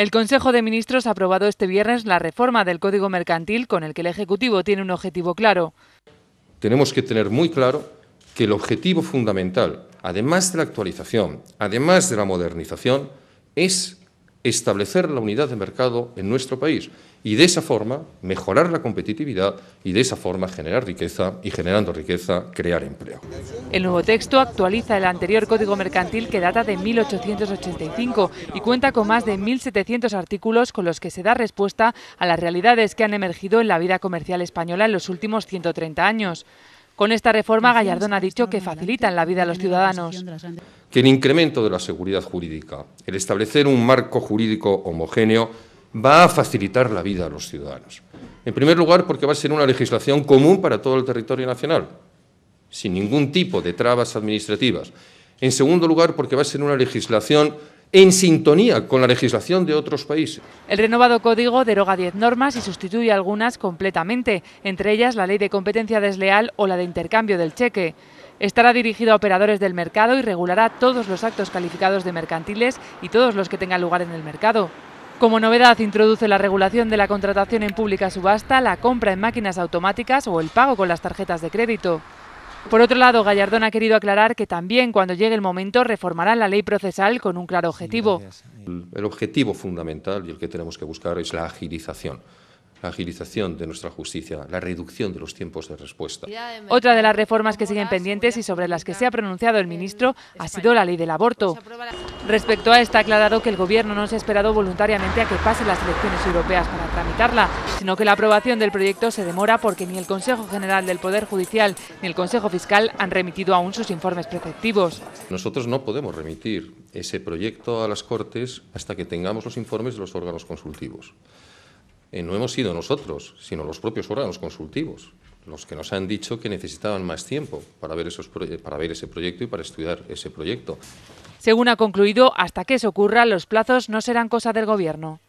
El Consejo de Ministros ha aprobado este viernes la reforma del Código Mercantil con el que el Ejecutivo tiene un objetivo claro. Tenemos que tener muy claro que el objetivo fundamental, además de la actualización, además de la modernización, es establecer la unidad de mercado en nuestro país y de esa forma mejorar la competitividad y de esa forma generar riqueza y generando riqueza crear empleo. El nuevo texto actualiza el anterior Código Mercantil que data de 1885 y cuenta con más de 1.700 artículos con los que se da respuesta a las realidades que han emergido en la vida comercial española en los últimos 130 años. Con esta reforma, Gallardón ha dicho que facilitan la vida a los ciudadanos. Que el incremento de la seguridad jurídica, el establecer un marco jurídico homogéneo, va a facilitar la vida a los ciudadanos. En primer lugar, porque va a ser una legislación común para todo el territorio nacional, sin ningún tipo de trabas administrativas. En segundo lugar, porque va a ser una legislación en sintonía con la legislación de otros países. El renovado código deroga 10 normas y sustituye algunas completamente, entre ellas la ley de competencia desleal o la de intercambio del cheque. Estará dirigido a operadores del mercado y regulará todos los actos calificados de mercantiles y todos los que tengan lugar en el mercado. Como novedad, introduce la regulación de la contratación en pública subasta, la compra en máquinas automáticas o el pago con las tarjetas de crédito. Por otro lado, Gallardón ha querido aclarar que también cuando llegue el momento reformarán la ley procesal con un claro objetivo. El objetivo fundamental y el que tenemos que buscar es la agilización la agilización de nuestra justicia, la reducción de los tiempos de respuesta. Otra de las reformas que siguen pendientes y sobre las que se ha pronunciado el ministro ha sido la ley del aborto. Pues Respecto a esta, ha aclarado que el Gobierno no se ha esperado voluntariamente a que pasen las elecciones europeas para tramitarla, sino que la aprobación del proyecto se demora porque ni el Consejo General del Poder Judicial ni el Consejo Fiscal han remitido aún sus informes preceptivos. Nosotros no podemos remitir ese proyecto a las Cortes hasta que tengamos los informes de los órganos consultivos. Eh, no hemos sido nosotros, sino los propios órganos consultivos, los que nos han dicho que necesitaban más tiempo para ver, para ver ese proyecto y para estudiar ese proyecto. Según ha concluido, hasta que eso ocurra, los plazos no serán cosa del Gobierno.